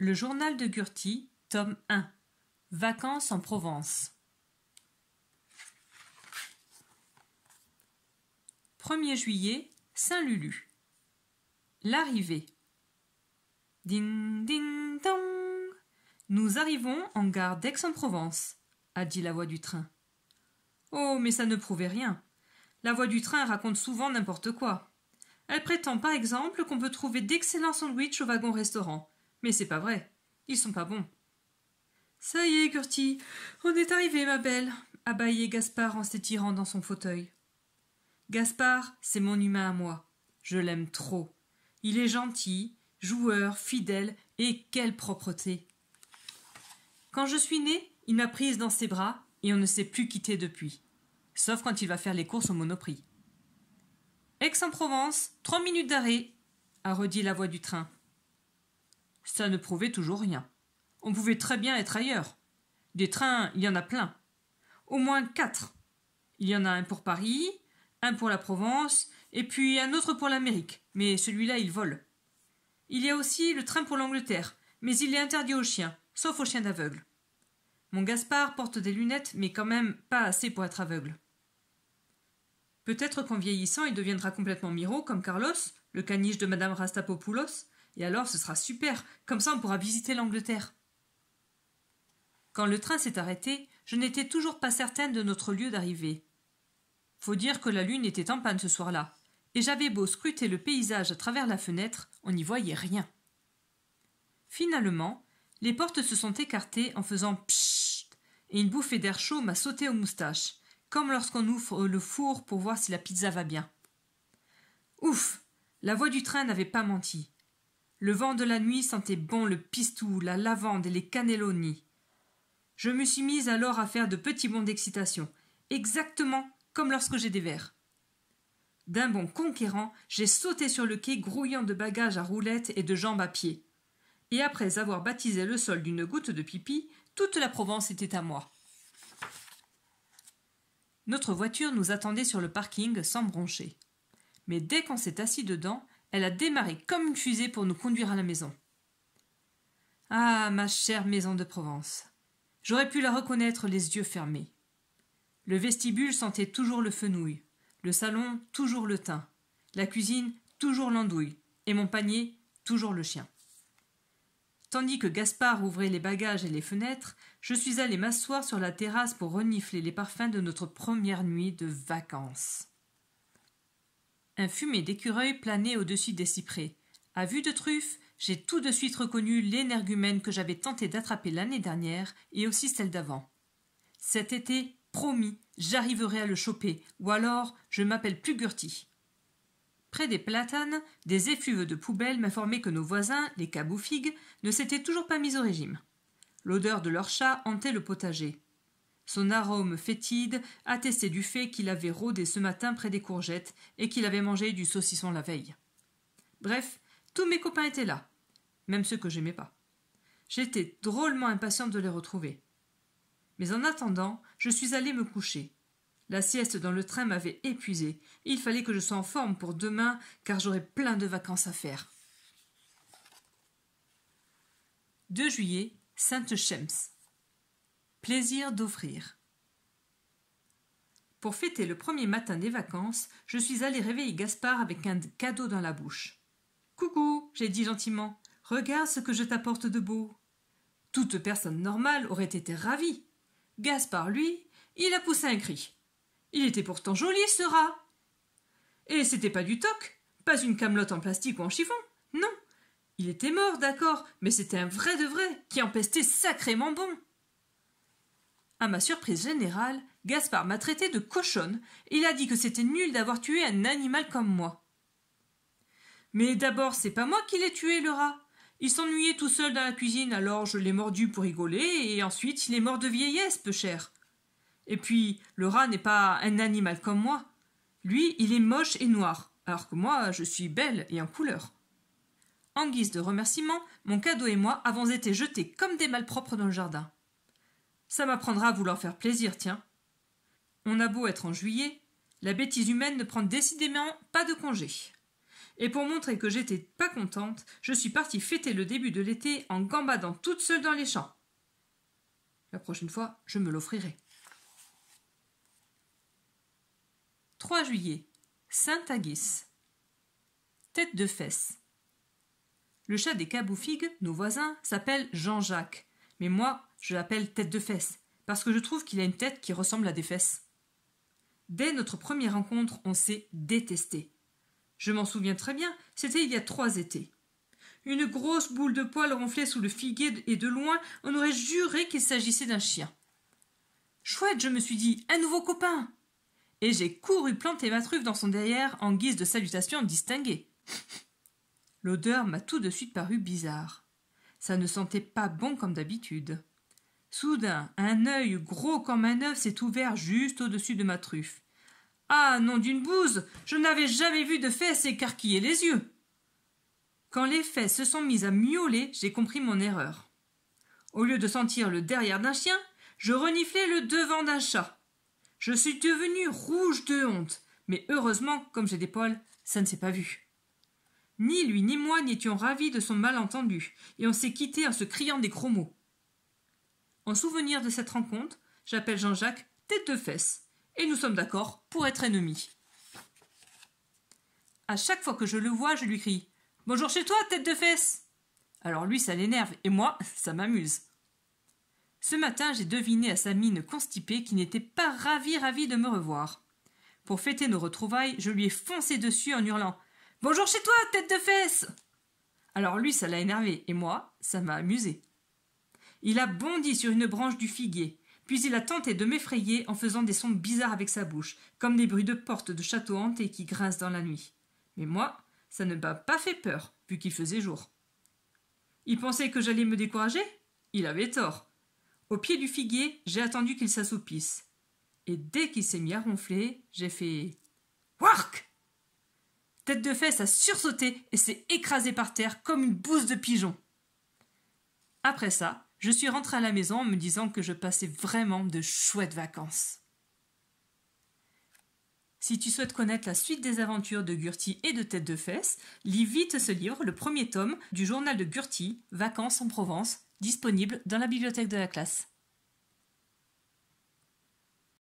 Le journal de Gurti, tome 1. Vacances en Provence. 1er juillet, Saint-Lulu. L'arrivée. Ding, ding, dong. Nous arrivons en gare d'Aix-en-Provence, a dit la voix du train. Oh, mais ça ne prouvait rien. La voix du train raconte souvent n'importe quoi. Elle prétend par exemple qu'on peut trouver d'excellents sandwichs au wagon-restaurant mais c'est pas vrai. Ils sont pas bons. Ça y est, Curti, on est arrivé, ma belle, baillé Gaspard en s'étirant dans son fauteuil. Gaspard, c'est mon humain à moi. Je l'aime trop. Il est gentil, joueur, fidèle, et quelle propreté. Quand je suis née, il m'a prise dans ses bras, et on ne s'est plus quitté depuis. Sauf quand il va faire les courses au monoprix. Aix-en-Provence, trois minutes d'arrêt, a redit la voix du train ça ne prouvait toujours rien. On pouvait très bien être ailleurs. Des trains, il y en a plein. Au moins quatre. Il y en a un pour Paris, un pour la Provence, et puis un autre pour l'Amérique, mais celui-là il vole. Il y a aussi le train pour l'Angleterre, mais il est interdit aux chiens, sauf aux chiens d'aveugles. Mon Gaspard porte des lunettes, mais quand même pas assez pour être aveugle. Peut-être qu'en vieillissant il deviendra complètement miro comme Carlos, le caniche de madame Rastapopoulos, et alors, ce sera super. Comme ça, on pourra visiter l'Angleterre. Quand le train s'est arrêté, je n'étais toujours pas certaine de notre lieu d'arrivée. Faut dire que la lune était en panne ce soir-là, et j'avais beau scruter le paysage à travers la fenêtre, on n'y voyait rien. Finalement, les portes se sont écartées en faisant pssst, et une bouffée d'air chaud m'a sauté aux moustaches, comme lorsqu'on ouvre le four pour voir si la pizza va bien. Ouf La voix du train n'avait pas menti. Le vent de la nuit sentait bon le pistou, la lavande et les cannellonis. Je me suis mise alors à faire de petits bonds d'excitation, exactement comme lorsque j'ai des verres. D'un bond conquérant, j'ai sauté sur le quai grouillant de bagages à roulettes et de jambes à pied. Et après avoir baptisé le sol d'une goutte de pipi, toute la Provence était à moi. Notre voiture nous attendait sur le parking sans broncher. Mais dès qu'on s'est assis dedans, elle a démarré comme une fusée pour nous conduire à la maison. Ah, ma chère maison de Provence. J'aurais pu la reconnaître les yeux fermés. Le vestibule sentait toujours le fenouil, le salon toujours le teint, la cuisine toujours l'andouille, et mon panier toujours le chien. Tandis que Gaspard ouvrait les bagages et les fenêtres, je suis allée m'asseoir sur la terrasse pour renifler les parfums de notre première nuit de vacances. Un fumet d'écureuil planait au-dessus des cyprès. À vue de truffe, j'ai tout de suite reconnu l'énergumène que j'avais tenté d'attraper l'année dernière et aussi celle d'avant. Cet été, promis, j'arriverai à le choper, ou alors je m'appelle plus Gurti. Près des platanes, des effluves de poubelle m'informaient que nos voisins, les caboufigues, ne s'étaient toujours pas mis au régime. L'odeur de leur chat hantait le potager son arôme fétide attestait du fait qu'il avait rôdé ce matin près des courgettes et qu'il avait mangé du saucisson la veille. Bref, tous mes copains étaient là, même ceux que j'aimais pas. J'étais drôlement impatiente de les retrouver. Mais en attendant, je suis allée me coucher. La sieste dans le train m'avait épuisée. Il fallait que je sois en forme pour demain, car j'aurais plein de vacances à faire. 2 juillet, Sainte-Chems. Plaisir d'offrir. Pour fêter le premier matin des vacances, je suis allé réveiller Gaspard avec un cadeau dans la bouche. Coucou, j'ai dit gentiment, regarde ce que je t'apporte de beau. Toute personne normale aurait été ravie. Gaspard, lui, il a poussé un cri. Il était pourtant joli, ce rat. Et c'était pas du toc, pas une camelote en plastique ou en chiffon, non. Il était mort, d'accord, mais c'était un vrai de vrai, qui empestait sacrément bon. À ma surprise générale, Gaspard m'a traité de cochonne et il a dit que c'était nul d'avoir tué un animal comme moi. Mais d'abord, c'est pas moi qui l'ai tué, le rat. Il s'ennuyait tout seul dans la cuisine, alors je l'ai mordu pour rigoler, et ensuite il est mort de vieillesse, peu cher. Et puis, le rat n'est pas un animal comme moi. Lui, il est moche et noir, alors que moi, je suis belle et en couleur. En guise de remerciement, mon cadeau et moi avons été jetés comme des malpropres dans le jardin. Ça m'apprendra à vouloir faire plaisir, tiens. On a beau être en juillet, la bêtise humaine ne prend décidément pas de congé. Et pour montrer que j'étais pas contente, je suis partie fêter le début de l'été en gambadant toute seule dans les champs. La prochaine fois, je me l'offrirai. 3 juillet. Saint-Agis. Tête de fesse. Le chat des Caboufigues, nos voisins, s'appelle Jean-Jacques mais moi, je l'appelle tête de fesse, parce que je trouve qu'il a une tête qui ressemble à des fesses. Dès notre première rencontre, on s'est détesté. Je m'en souviens très bien, c'était il y a trois étés. Une grosse boule de poils ronflait sous le figuier et de loin, on aurait juré qu'il s'agissait d'un chien. Chouette, je me suis dit, un nouveau copain Et j'ai couru planter ma truffe dans son derrière en guise de salutation distinguée. L'odeur m'a tout de suite paru bizarre. Ça ne sentait pas bon comme d'habitude. Soudain, un œil gros comme un œuf s'est ouvert juste au-dessus de ma truffe. Ah, nom d'une bouse Je n'avais jamais vu de fesses écarquiller les yeux Quand les fesses se sont mises à miauler, j'ai compris mon erreur. Au lieu de sentir le derrière d'un chien, je reniflais le devant d'un chat. Je suis devenue rouge de honte, mais heureusement, comme j'ai des poils, ça ne s'est pas vu. Ni lui ni moi n'étions ravis de son malentendu, et on s'est quittés en se criant des gros mots. En souvenir de cette rencontre, j'appelle Jean-Jacques tête de fesse, et nous sommes d'accord pour être ennemis. À chaque fois que je le vois, je lui crie Bonjour chez toi, tête de fesse Alors lui, ça l'énerve, et moi, ça m'amuse. Ce matin, j'ai deviné à sa mine constipée qu'il n'était pas ravi ravi de me revoir. Pour fêter nos retrouvailles, je lui ai foncé dessus en hurlant Bonjour chez toi, tête de fesse Alors lui, ça l'a énervé, et moi, ça m'a amusé. Il a bondi sur une branche du figuier, puis il a tenté de m'effrayer en faisant des sons bizarres avec sa bouche, comme des bruits de portes de châteaux hantés qui grincent dans la nuit. Mais moi, ça ne m'a pas fait peur, vu qu'il faisait jour. Il pensait que j'allais me décourager Il avait tort. Au pied du figuier, j'ai attendu qu'il s'assoupisse. Et dès qu'il s'est mis à ronfler, j'ai fait Tête de fesse a sursauté et s'est écrasée par terre comme une bouse de pigeon. Après ça, je suis rentré à la maison en me disant que je passais vraiment de chouettes vacances. Si tu souhaites connaître la suite des aventures de Gurti et de Tête de Fesse, lis vite ce livre, le premier tome du journal de Gurti, Vacances en Provence, disponible dans la bibliothèque de la classe.